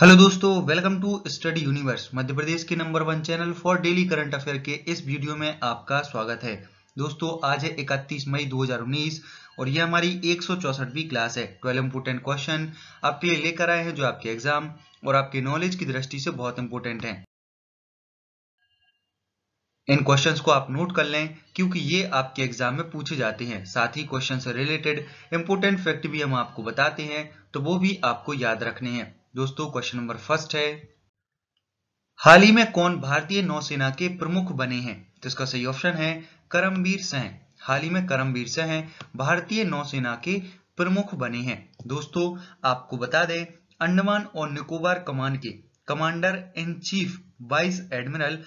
hello दोस्तों welcome to study universe Madhya Pradesh के number one channel for daily current affair के इस वीडियो में आपका स्वागत है दोस्तों आज है 31 मई 2019 और यह हमारी एक सौ क्लास है ट्वेल्व इम्पोर्टेंट क्वेश्चन आपके लिए लेकर आए हैं जो आपके एग्जाम और आपके नॉलेज की दृष्टि से बहुत इंपॉर्टेंट है इन क्वेश्चंस को आप नोट कर लें क्योंकि ये आपके एग्जाम में पूछे जाते हैं साथ ही क्वेश्चन से रिलेटेड इंपोर्टेंट फैक्ट भी हम आपको बताते हैं तो वो भी आपको याद रखने हैं दोस्तों क्वेश्चन नंबर फर्स्ट है हाल ही में कौन भारतीय नौसेना के प्रमुख बने हैं तो इसका सही ऑप्शन है करमवीर सह हाल ही में करमवीर सह भारतीय नौसेना के प्रमुख बने हैं दोस्तों आपको बता दें अंडमान और निकोबार कमान के commander in chief vice admiral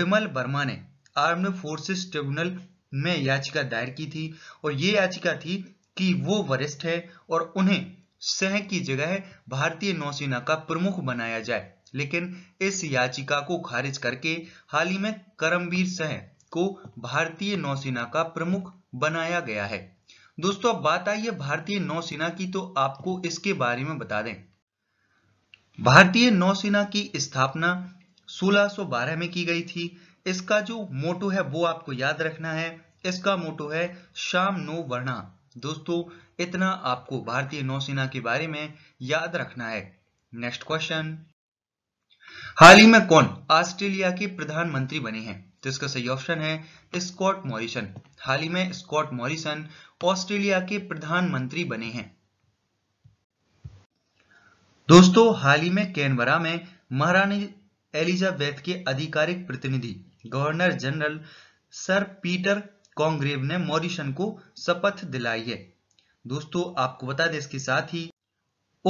Bimal Verma ने आर्म्ड फोर्सेस ट्रिब्यूनल में याचिका दायर की थी और ये याचिका थी कि वो वरिष्ठ है और उन्हें सह की जगह भारतीय नौसेना का प्रमुख बनाया जाए लेकिन इस याचिका को खारिज करके हाल ही में करमवीर सह को भारतीय नौसेना का प्रमुख बनाया गया है दोस्तों अब बात आई है भारतीय नौसेना की तो आपको इसके बारे में बता दें भारतीय नौसेना की स्थापना 1612 में की गई थी इसका जो मोटो है वो आपको याद रखना है इसका मोटो है शाम नो वर्णा दोस्तों इतना आपको भारतीय नौसेना के बारे में याद रखना है नेक्स्ट क्वेश्चन हाल ही में कौन ऑस्ट्रेलिया के प्रधानमंत्री बने हैं तो इसका सही ऑप्शन है स्कॉट मॉरिसन हाल ही में स्कॉट मॉरिसन ऑस्ट्रेलिया के प्रधानमंत्री बने हैं दोस्तों हाल ही में कैनबरा में महारानी एलिजाबेथ के आधिकारिक प्रतिनिधि governor general sir Peter Congreve ने मॉरिसन को शपथ दिलाई है दोस्तों आपको बता दें इसके साथ ही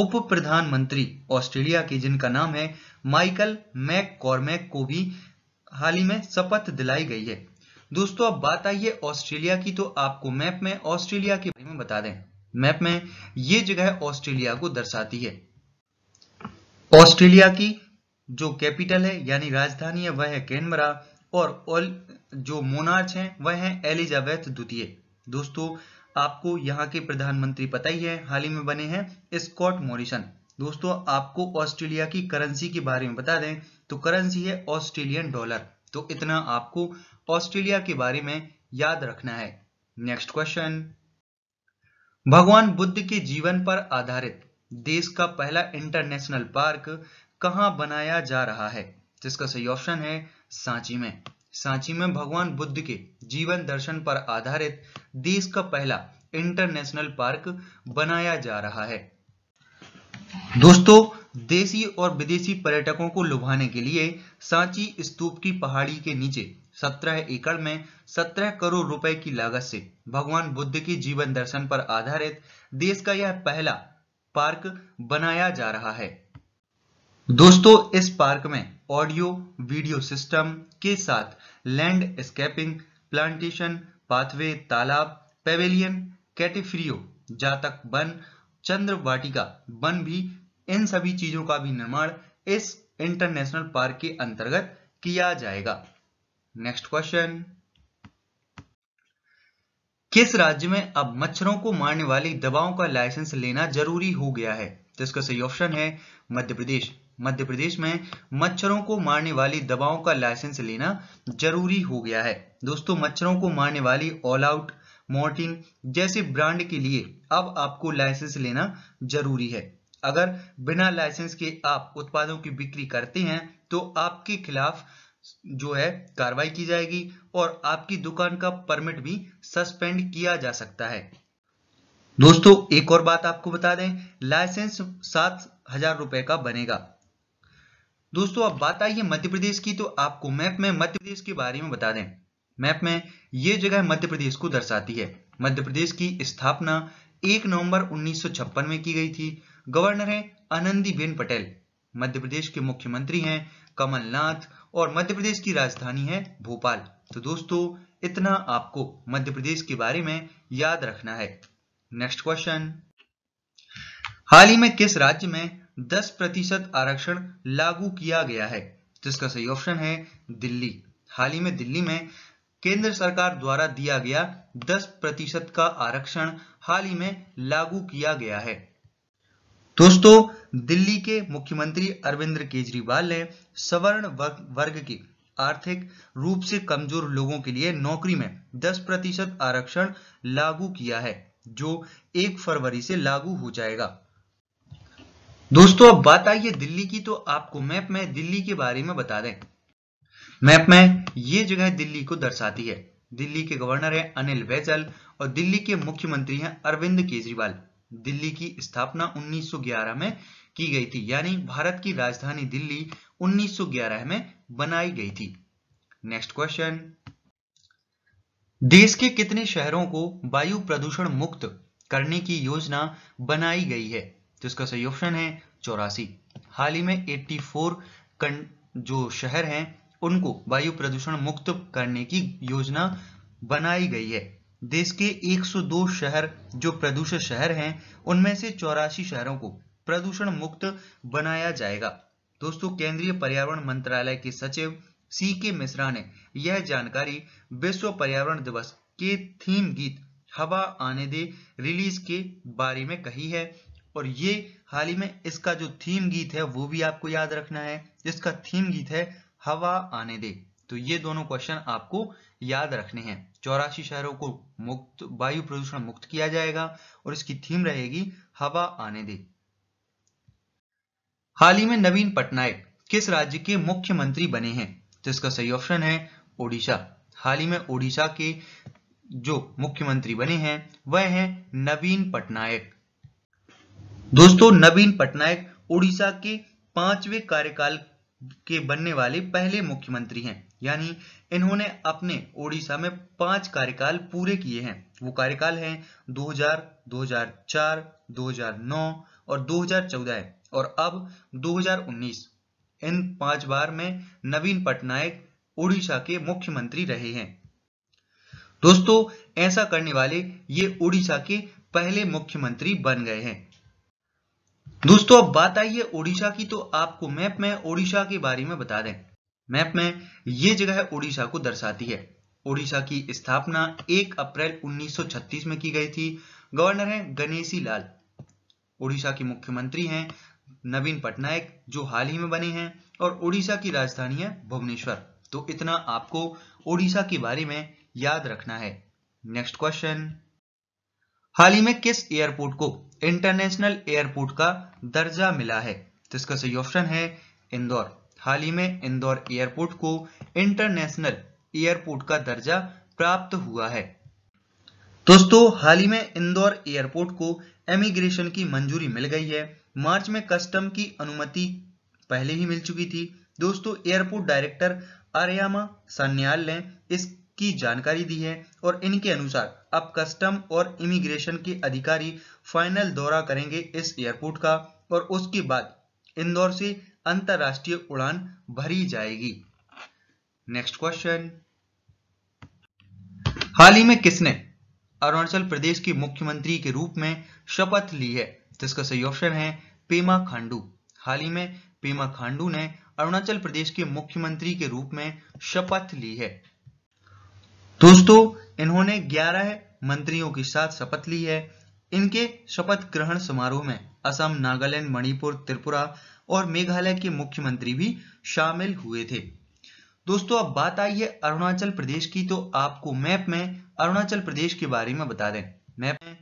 उप प्रधानमंत्री ऑस्ट्रेलिया के जिनका नाम है माइकल मैक कॉर्मैक को भी हाल ही में शपथ दिलाई गई है दोस्तों अब बात आई है ऑस्ट्रेलिया की तो आपको मैप में ऑस्ट्रेलिया के बारे में बता दें मैप में ये जगह ऑस्ट्रेलिया को दर्शाती है ऑस्ट्रेलिया की जो कैपिटल है यानी राजधानी है वह है कैनबरा और जो मोनार्च हैं वह हैं एलिजाबेथ द्वितीय दोस्तों आपको यहाँ के प्रधानमंत्री पता ही है हाल ही में बने हैं स्कॉट मॉरिसन दोस्तों आपको ऑस्ट्रेलिया की करेंसी के बारे में बता दें तो करेंसी है ऑस्ट्रेलियन डॉलर तो इतना आपको ऑस्ट्रेलिया के बारे में याद रखना है नेक्स्ट क्वेश्चन भगवान बुद्ध के जीवन पर आधारित देश का पहला इंटरनेशनल पार्क कहां बनाया जा रहा है जिसका सही ऑप्शन है सांची में सांची में भगवान बुद्ध के जीवन दर्शन पर आधारित देश का पहला इंटरनेशनल पार्क बनाया जा रहा है दोस्तों देशी और विदेशी पर्यटकों को लुभाने के लिए सांची स्तूप की पहाड़ी के नीचे 17 एकड़ में 17 करोड़ रुपए की लागत से भगवान बुद्ध के जीवन दर्शन पर आधारित देश का यह पहला पार्क बनाया जा रहा है दोस्तों इस पार्क में ऑडियो वीडियो सिस्टम के साथ लैंडस्केपिंग प्लांटेशन पाथवे तालाब पेवेलियन कैटिफ्रियो जातक वन चंद्र वाटिका वन भी इन सभी चीजों का भी निर्माण इस इंटरनेशनल पार्क के अंतर्गत किया जाएगा नेक्स्ट क्वेश्चन किस राज्य में अब मच्छरों को मारने वाली दवाओं का लाइसेंस लेना जरूरी हो गया है तो इसका सही ऑप्शन है मध्य प्रदेश मध्य प्रदेश में मच्छरों को मारने वाली दवाओं का लाइसेंस लेना जरूरी हो गया है दोस्तों मच्छरों को मारने वाली ऑल आउट मोर्टिन जैसे ब्रांड के लिए अब आपको लाइसेंस लेना जरूरी है अगर बिना लाइसेंस के आप उत्पादों की बिक्री करते हैं तो आपके खिलाफ जो है कार्रवाई की जाएगी और आपकी दुकान का परमिट भी सस्पेंड किया जा सकता है दोस्तों एक और बात आपको बता दें लाइसेंस सात हजार रुपए का बनेगा दोस्तों अब बात आई है मध्य प्रदेश की तो आपको मैप में मध्य प्रदेश के बारे में बता दें मैप में ये जगह मध्य प्रदेश को दर्शाती है मध्य प्रदेश की स्थापना 1 नवंबर उन्नीस में की गई थी गवर्नर हैं बेन पटेल मध्य प्रदेश के मुख्यमंत्री हैं कमलनाथ और मध्य प्रदेश की राजधानी है भोपाल तो दोस्तों इतना आपको मध्य प्रदेश के बारे में याद रखना है नेक्स्ट क्वेश्चन हाल ही में किस राज्य में 10 प्रतिशत आरक्षण लागू किया गया है जिसका सही ऑप्शन है दिल्ली हाल ही में दिल्ली में केंद्र सरकार द्वारा दिया गया 10 प्रतिशत का आरक्षण हाल ही में लागू किया गया है दोस्तों दिल्ली के मुख्यमंत्री अरविंद केजरीवाल ने सवर्ण वर्ग, के की आर्थिक रूप से कमजोर लोगों के लिए नौकरी में 10 प्रतिशत आरक्षण लागू किया है जो 1 फरवरी से लागू हो जाएगा दोस्तों अब बात आई है दिल्ली की तो आपको मैप में दिल्ली के बारे में बता दें मैप में ये जगह दिल्ली को दर्शाती है दिल्ली के गवर्नर हैं अनिल बैजल और दिल्ली के मुख्यमंत्री हैं अरविंद केजरीवाल दिल्ली की स्थापना 1911 में की गई थी यानी भारत की राजधानी दिल्ली 1911 में बनाई गई थी नेक्स्ट क्वेश्चन देश के कितने शहरों को वायु प्रदूषण मुक्त करने की योजना बनाई गई है तो इसका सही ऑप्शन है चौरासी हाल ही में 84 जो शहर हैं उनको वायु प्रदूषण मुक्त करने की योजना बनाई गई है देश के 102 शहर जो प्रदूषित शहर हैं उनमें से चौरासी शहरों को प्रदूषण मुक्त बनाया जाएगा दोस्तों केंद्रीय पर्यावरण मंत्रालय के सचिव सी के मिश्रा ने यह जानकारी विश्व पर्यावरण दिवस के थीम गीत हवा आने दे रिलीज के बारे में कही है और ये हाल ही में इसका जो थीम गीत है वो भी आपको याद रखना है जिसका थीम गीत है हवा आने दे तो ये दोनों क्वेश्चन आपको याद रखने हैं चौरासी शहरों को मुक्त वायु प्रदूषण मुक्त किया जाएगा और इसकी थीम रहेगी हवा आने दे हाल ही में नवीन पटनायक किस राज्य के मुख्यमंत्री बने हैं तो इसका सही ऑप्शन है ओडिशा हाल ही में ओडिशा के जो मुख्यमंत्री बने हैं वह हैं नवीन पटनायक दोस्तों नवीन पटनायक ओडिशा के पांचवे कार्यकाल के बनने वाले पहले मुख्यमंत्री हैं यानी इन्होंने अपने ओडिशा में पांच कार्यकाल पूरे किए हैं वो कार्यकाल हैं 2000, 2004, 2009 और 2014 है और अब 2019 इन पांच बार में नवीन पटनायक ओडिशा के मुख्यमंत्री रहे हैं दोस्तों ऐसा करने वाले ये ओडिशा के पहले मुख्यमंत्री बन गए हैं दोस्तों अब बात आई है ओडिशा की तो आपको मैप में ओडिशा के बारे में बता दें मैप में ये जगह ओडिशा को दर्शाती है ओडिशा की स्थापना 1 अप्रैल 1936 में की गई थी गवर्नर हैं गणेशी लाल ओडिशा के मुख्यमंत्री हैं नवीन पटनायक जो हाल ही में बने हैं और ओडिशा की राजधानी है भुवनेश्वर तो इतना आपको ओडिशा के बारे में याद रखना है नेक्स्ट क्वेश्चन हाल ही में किस एयरपोर्ट को इंटरनेशनल एयरपोर्ट का दर्जा मिला है तो इसका सही ऑप्शन है इंदौर हाल ही में इंदौर एयरपोर्ट को इंटरनेशनल एयरपोर्ट का दर्जा प्राप्त हुआ है दोस्तों हाल ही में इंदौर एयरपोर्ट को इमिग्रेशन की मंजूरी मिल गई है मार्च में कस्टम की अनुमति पहले ही मिल चुकी थी दोस्तों एयरपोर्ट डायरेक्टर आर्यामा सन्याल ने इसकी जानकारी दी है और इनके अनुसार अब कस्टम और इमिग्रेशन के अधिकारी फाइनल दौरा करेंगे इस एयरपोर्ट का और उसके बाद इंदौर से अंतरराष्ट्रीय उड़ान भरी जाएगी नेक्स्ट क्वेश्चन हाल ही में किसने अरुणाचल प्रदेश के मुख्यमंत्री के रूप में शपथ ली है जिसका सही ऑप्शन है पेमा खांडू हाल ही में पेमा खांडू ने अरुणाचल प्रदेश के मुख्यमंत्री के रूप में शपथ ली है दोस्तों इन्होंने 11 मंत्रियों के साथ शपथ ली है इनके शपथ ग्रहण समारोह में असम नागालैंड मणिपुर त्रिपुरा और मेघालय के मुख्यमंत्री भी शामिल हुए थे दोस्तों अब बात आई है अरुणाचल प्रदेश की तो आपको मैप में अरुणाचल प्रदेश के बारे में बता दें मैप में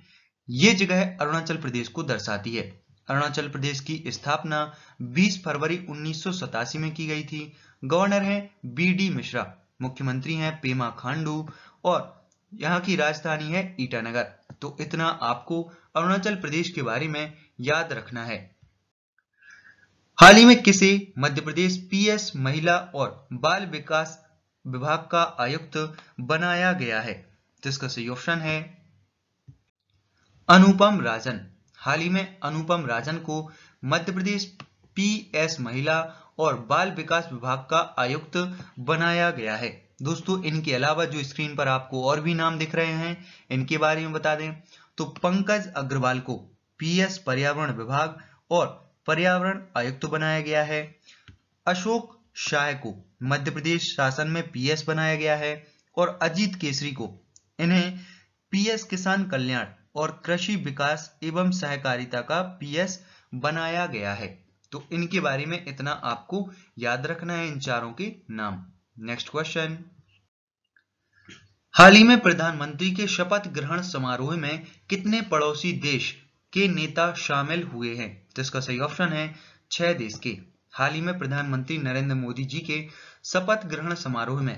ये जगह अरुणाचल प्रदेश को दर्शाती है अरुणाचल प्रदेश की स्थापना 20 फरवरी उन्नीस में की गई थी गवर्नर हैं बी डी मिश्रा मुख्यमंत्री हैं पेमा खांडू और यहाँ की राजधानी है ईटानगर तो इतना आपको अरुणाचल प्रदेश के बारे में याद रखना है हाल ही में किसे मध्य प्रदेश पीएस महिला और बाल विकास विभाग का आयुक्त बनाया गया है जिसका सही ऑप्शन है अनुपम राजन हाल ही में अनुपम राजन को मध्य प्रदेश पीएस महिला और बाल विकास विभाग का आयुक्त बनाया गया है दोस्तों इनके अलावा जो स्क्रीन पर आपको और भी नाम दिख रहे हैं इनके बारे में बता दें तो पंकज अग्रवाल को पीएस पर्यावरण विभाग और पर्यावरण आयुक्त तो बनाया गया है अशोक शाह को मध्य प्रदेश शासन में पीएस बनाया गया है और अजीत केसरी को इन्हें पीएस किसान कल्याण और कृषि विकास एवं सहकारिता का पीएस बनाया गया है तो इनके बारे में इतना आपको याद रखना है इन चारों के नाम नेक्स्ट क्वेश्चन हाल ही में प्रधानमंत्री के शपथ ग्रहण समारोह में कितने पड़ोसी देश के नेता शामिल हुए हैं तो इसका सही ऑप्शन है छह देश के हाल ही में प्रधानमंत्री नरेंद्र मोदी जी के शपथ ग्रहण समारोह में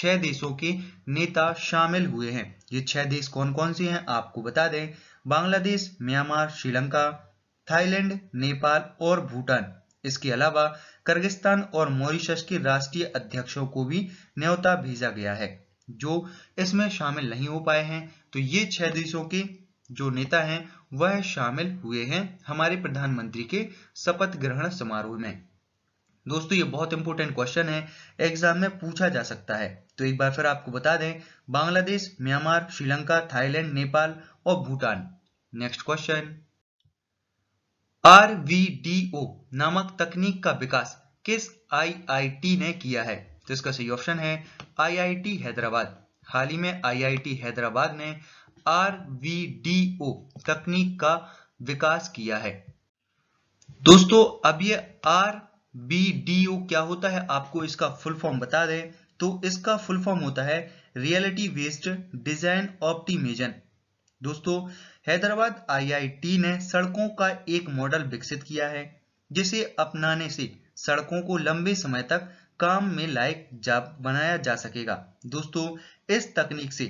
छह देशों के नेता शामिल हुए हैं ये छह देश कौन कौन से हैं आपको बता दें बांग्लादेश म्यांमार श्रीलंका थाईलैंड नेपाल और भूटान इसके अलावा किर्गिस्तान और मॉरिशस के राष्ट्रीय अध्यक्षों को भी न्योता भेजा गया है जो इसमें शामिल नहीं हो पाए हैं तो ये छह देशों के जो नेता हैं वह शामिल हुए हैं हमारे प्रधानमंत्री के शपथ ग्रहण समारोह में दोस्तों ये बहुत इंपॉर्टेंट क्वेश्चन है एग्जाम में पूछा जा सकता है तो एक बार फिर आपको बता दें बांग्लादेश म्यांमार श्रीलंका थाईलैंड नेपाल और भूटान नेक्स्ट क्वेश्चन आर नामक तकनीक का विकास किस आईआईटी ने किया है तो इसका सही ऑप्शन है आईआईटी हैदराबाद हाल ही में आईआईटी हैदराबाद ने आर तकनीक का विकास किया है दोस्तों अब ये आर क्या होता है आपको इसका फुल फॉर्म बता दें तो इसका फुल फॉर्म होता है रियलिटी बेस्ड डिजाइन ऑप्टिमेशन दोस्तों हैदराबाद आईआईटी ने सड़कों का एक मॉडल विकसित किया है जिसे अपनाने से सड़कों को लंबे समय तक काम में लायक जा बनाया जा सकेगा दोस्तों इस तकनीक से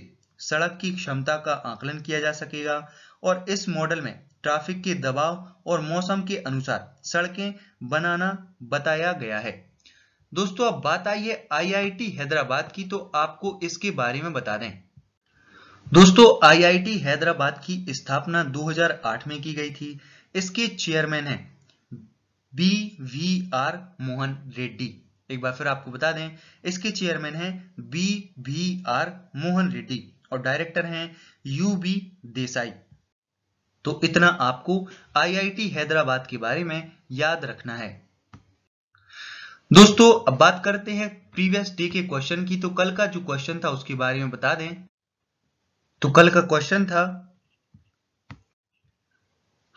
सड़क की क्षमता का आकलन किया जा सकेगा और इस मॉडल में ट्रैफिक के दबाव और मौसम के अनुसार सड़कें बनाना बताया गया है दोस्तों अब बात आई है आईआईटी हैदराबाद की तो आपको इसके बारे में बता दें दोस्तों आईआईटी हैदराबाद की स्थापना 2008 में की गई थी इसके चेयरमैन है B V R Mohan Reddy एक बार फिर आपको बता दें इसके चेयरमैन हैं B V R Mohan Reddy और डायरेक्टर हैं यू बी देसाई तो इतना आपको आईआईटी हैदराबाद के बारे में याद रखना है दोस्तों अब बात करते हैं प्रीवियस डे के क्वेश्चन की तो कल का जो क्वेश्चन था उसके बारे में बता दें तो कल का क्वेश्चन था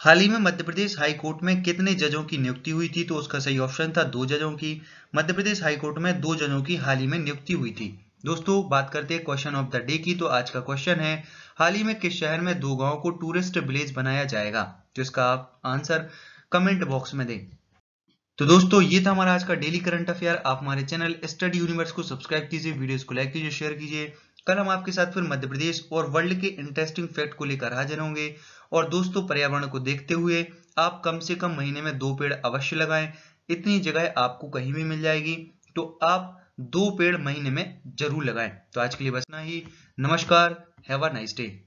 हाल ही में मध्य प्रदेश हाई कोर्ट में कितने जजों की नियुक्ति हुई थी तो उसका सही ऑप्शन था दो जजों की मध्य प्रदेश हाई कोर्ट में दो जजों की हाल ही में नियुक्ति हुई थी दोस्तों बात करते हैं क्वेश्चन ऑफ द डे की तो आज का क्वेश्चन है हाल ही में किस शहर में दो गांव को टूरिस्ट विलेज बनाया जाएगा तो इसका आप आंसर कमेंट बॉक्स में दें तो दोस्तों ये था हमारा आज का डेली करंट अफेयर आप हमारे चैनल स्टडी यूनिवर्स को सब्सक्राइब कीजिए वीडियोस को लाइक कीजिए शेयर कीजिए कल हम आपके साथ फिर मध्य प्रदेश और वर्ल्ड के इंटरेस्टिंग फैक्ट को लेकर हाजिर होंगे और दोस्तों पर्यावरण को देखते हुए आप कम से कम महीने में दो पेड़ अवश्य लगाएं इतनी जगह आपको कहीं भी मिल जाएगी तो आप दो पेड़ महीने में जरूर लगाएं तो आज के लिए बसना ही नमस्कार हैव अ नाइस डे